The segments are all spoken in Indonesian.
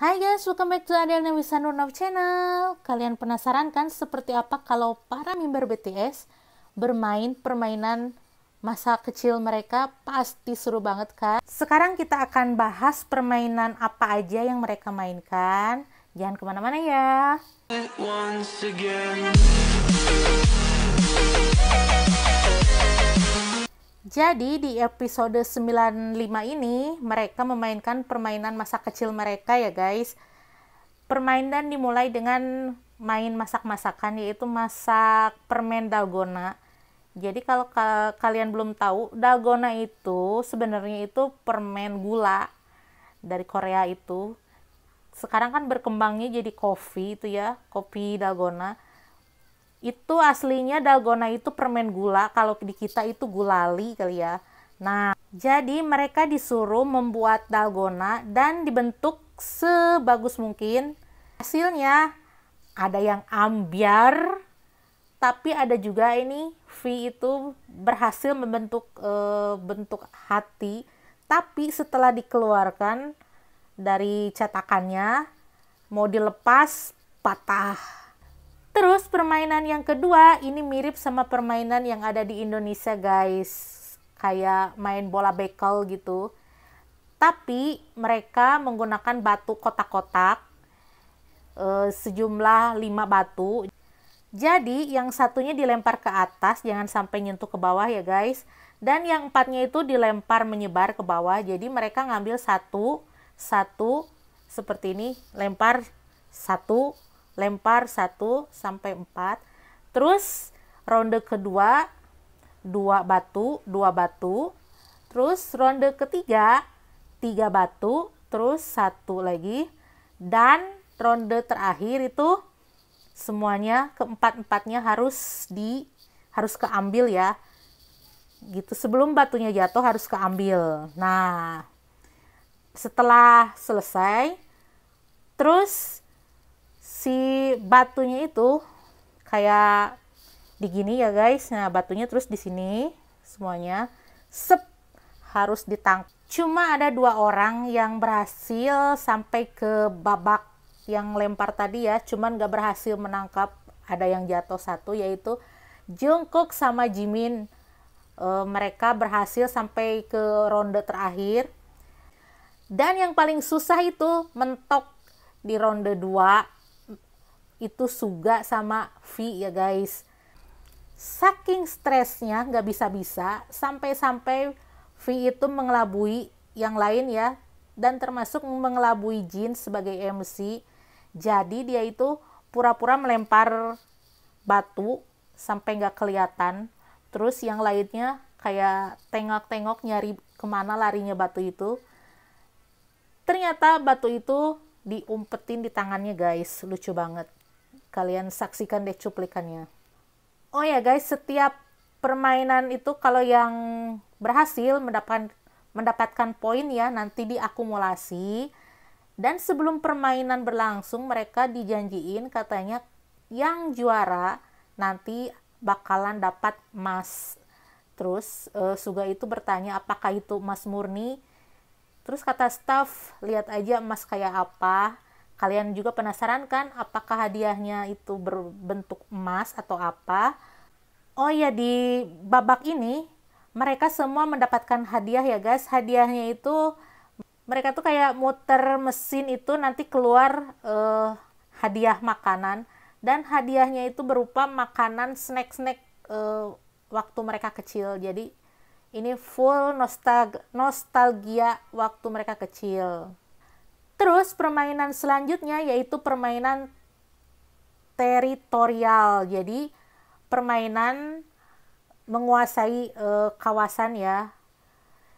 Hai guys, welcome back to Adelna Wisanurnov channel. Kalian penasaran kan seperti apa kalau para member BTS bermain permainan masa kecil mereka? Pasti seru banget kan? Sekarang kita akan bahas permainan apa aja yang mereka mainkan. Jangan kemana-mana ya. Jadi di episode 95 ini mereka memainkan permainan masa kecil mereka ya guys. Permainan dimulai dengan main masak-masakan yaitu masak permen dalgona. Jadi kalau ka kalian belum tahu, dalgona itu sebenarnya itu permen gula dari Korea itu. Sekarang kan berkembangnya jadi kopi itu ya, kopi dalgona itu aslinya dalgona itu permen gula kalau di kita itu gulali kali ya nah jadi mereka disuruh membuat dalgona dan dibentuk sebagus mungkin hasilnya ada yang ambiar tapi ada juga ini V itu berhasil membentuk e, bentuk hati tapi setelah dikeluarkan dari cetakannya mau dilepas patah Terus permainan yang kedua ini mirip sama permainan yang ada di Indonesia guys. Kayak main bola bekel gitu. Tapi mereka menggunakan batu kotak-kotak e, sejumlah 5 batu. Jadi yang satunya dilempar ke atas, jangan sampai nyentuh ke bawah ya guys. Dan yang empatnya itu dilempar menyebar ke bawah. Jadi mereka ngambil satu, satu, seperti ini, lempar satu, lempar 1 sampai 4 terus ronde kedua 2 batu 2 batu terus ronde ketiga 3 batu terus satu lagi dan ronde terakhir itu semuanya keempat-empatnya harus di harus keambil ya gitu sebelum batunya jatuh harus keambil nah setelah selesai terus si batunya itu kayak di gini ya guys nah batunya terus di sini semuanya sep harus ditangkap cuma ada dua orang yang berhasil sampai ke babak yang lempar tadi ya cuman gak berhasil menangkap ada yang jatuh satu yaitu Jungkook sama Jimin e, mereka berhasil sampai ke ronde terakhir dan yang paling susah itu mentok di ronde 2 itu Suga sama V ya guys saking stresnya nggak bisa-bisa sampai-sampai V itu mengelabui yang lain ya dan termasuk mengelabui Jin sebagai MC jadi dia itu pura-pura melempar batu sampai nggak kelihatan terus yang lainnya kayak tengok-tengok nyari kemana larinya batu itu ternyata batu itu diumpetin di tangannya guys lucu banget Kalian saksikan deh cuplikannya. Oh ya guys, setiap permainan itu kalau yang berhasil mendapatkan mendapatkan poin ya nanti diakumulasi dan sebelum permainan berlangsung mereka dijanjiin katanya yang juara nanti bakalan dapat emas. Terus uh, Suga itu bertanya apakah itu emas murni? Terus kata staff, lihat aja emas kayak apa. Kalian juga penasaran kan apakah hadiahnya itu berbentuk emas atau apa? Oh ya di babak ini mereka semua mendapatkan hadiah ya guys. Hadiahnya itu mereka tuh kayak muter mesin itu nanti keluar eh, hadiah makanan dan hadiahnya itu berupa makanan snack-snack eh, waktu mereka kecil. Jadi ini full nostalg nostalgia waktu mereka kecil. Terus permainan selanjutnya yaitu permainan teritorial. Jadi permainan menguasai e, kawasan ya.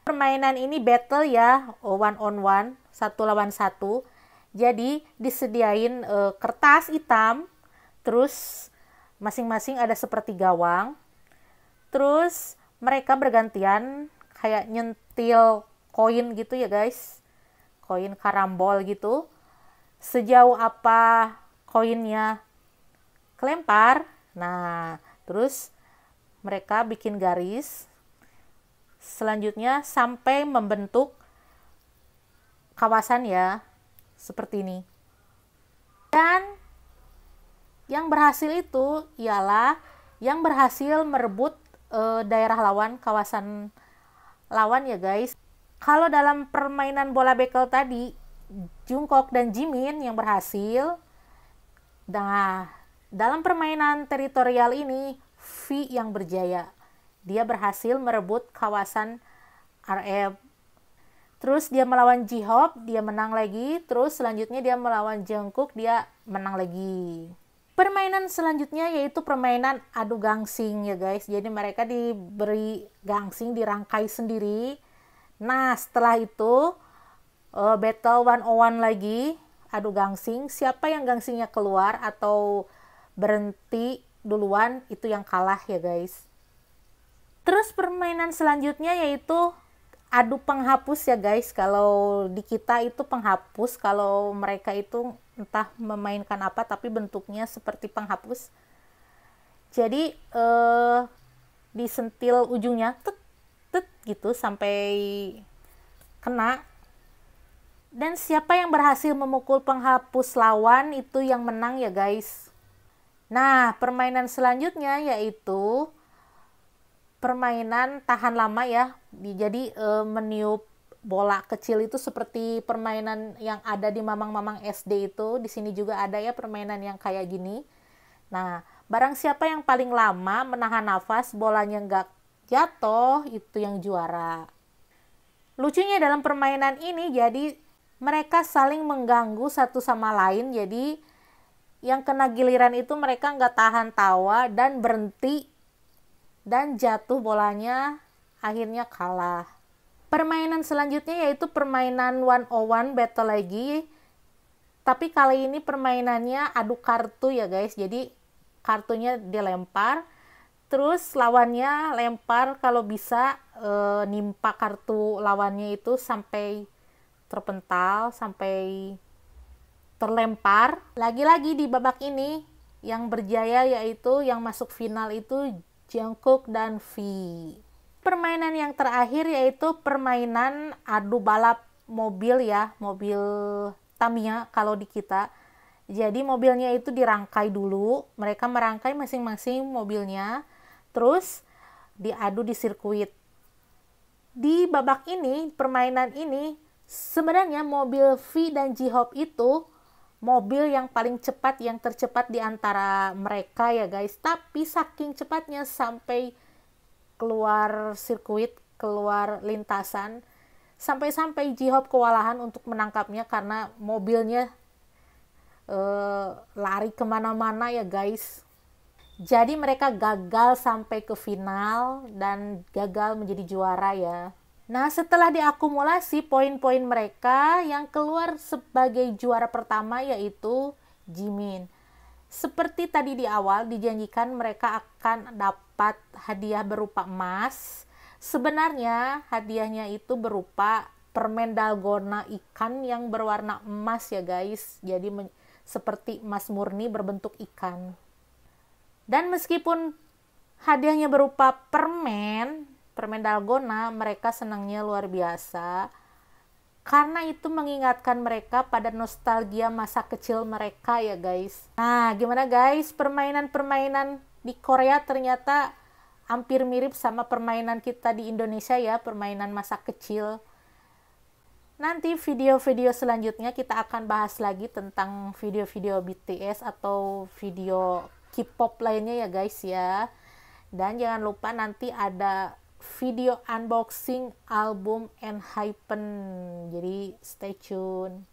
Permainan ini battle ya, oh, one on one, satu lawan satu. Jadi disediain e, kertas hitam, terus masing-masing ada seperti gawang. Terus mereka bergantian kayak nyentil koin gitu ya guys koin karambol gitu sejauh apa koinnya kelempar nah terus mereka bikin garis selanjutnya sampai membentuk kawasan ya seperti ini dan yang berhasil itu ialah yang berhasil merebut e, daerah lawan kawasan lawan ya guys kalau dalam permainan bola bekel tadi, Jungkook dan Jimin yang berhasil. Nah, dalam permainan teritorial ini, V yang berjaya. Dia berhasil merebut kawasan RF Terus dia melawan Jihop dia menang lagi. Terus selanjutnya dia melawan Jungkook, dia menang lagi. Permainan selanjutnya yaitu permainan adu gangsing ya guys. Jadi mereka diberi gangsing, dirangkai sendiri Nah, setelah itu uh, battle 101 lagi, adu gangsing, siapa yang gangsingnya keluar atau berhenti duluan itu yang kalah ya guys. Terus permainan selanjutnya yaitu adu penghapus ya guys. Kalau di kita itu penghapus, kalau mereka itu entah memainkan apa tapi bentuknya seperti penghapus. Jadi eh disentil ujungnya tet tet gitu sampai kena dan siapa yang berhasil memukul penghapus lawan itu yang menang ya guys. Nah, permainan selanjutnya yaitu permainan tahan lama ya. Jadi e, meniup bola kecil itu seperti permainan yang ada di mamang-mamang SD itu. Di sini juga ada ya permainan yang kayak gini. Nah, barang siapa yang paling lama menahan nafas, bolanya nggak jatuh itu yang juara. Lucunya dalam permainan ini jadi mereka saling mengganggu satu sama lain jadi yang kena giliran itu mereka nggak tahan tawa dan berhenti dan jatuh bolanya akhirnya kalah. Permainan selanjutnya yaitu permainan 101 battle lagi. Tapi kali ini permainannya adu kartu ya guys. Jadi kartunya dilempar terus lawannya lempar kalau bisa e, nimpa kartu lawannya itu sampai terpental sampai terlempar lagi-lagi di babak ini yang berjaya yaitu yang masuk final itu Jungkook dan V permainan yang terakhir yaitu permainan adu balap mobil ya mobil Tamiya kalau di kita jadi mobilnya itu dirangkai dulu mereka merangkai masing-masing mobilnya terus diadu di sirkuit. Di babak ini, permainan ini sebenarnya mobil V dan g hop itu mobil yang paling cepat yang tercepat di antara mereka ya guys. Tapi saking cepatnya sampai keluar sirkuit, keluar lintasan sampai-sampai g hop kewalahan untuk menangkapnya karena mobilnya eh, lari kemana-mana ya guys jadi mereka gagal sampai ke final dan gagal menjadi juara ya. Nah, setelah diakumulasi poin-poin mereka yang keluar sebagai juara pertama yaitu Jimin. Seperti tadi di awal dijanjikan mereka akan dapat hadiah berupa emas. Sebenarnya hadiahnya itu berupa permen dalgona ikan yang berwarna emas ya guys. Jadi seperti emas murni berbentuk ikan. Dan meskipun hadiahnya berupa permen, permen dalgona, mereka senangnya luar biasa. Karena itu mengingatkan mereka pada nostalgia masa kecil mereka ya guys. Nah, gimana guys? Permainan-permainan di Korea ternyata hampir mirip sama permainan kita di Indonesia ya, permainan masa kecil. Nanti video-video selanjutnya kita akan bahas lagi tentang video-video BTS atau video K-pop lainnya ya guys ya. Dan jangan lupa nanti ada video unboxing album and hypen. Jadi stay tune.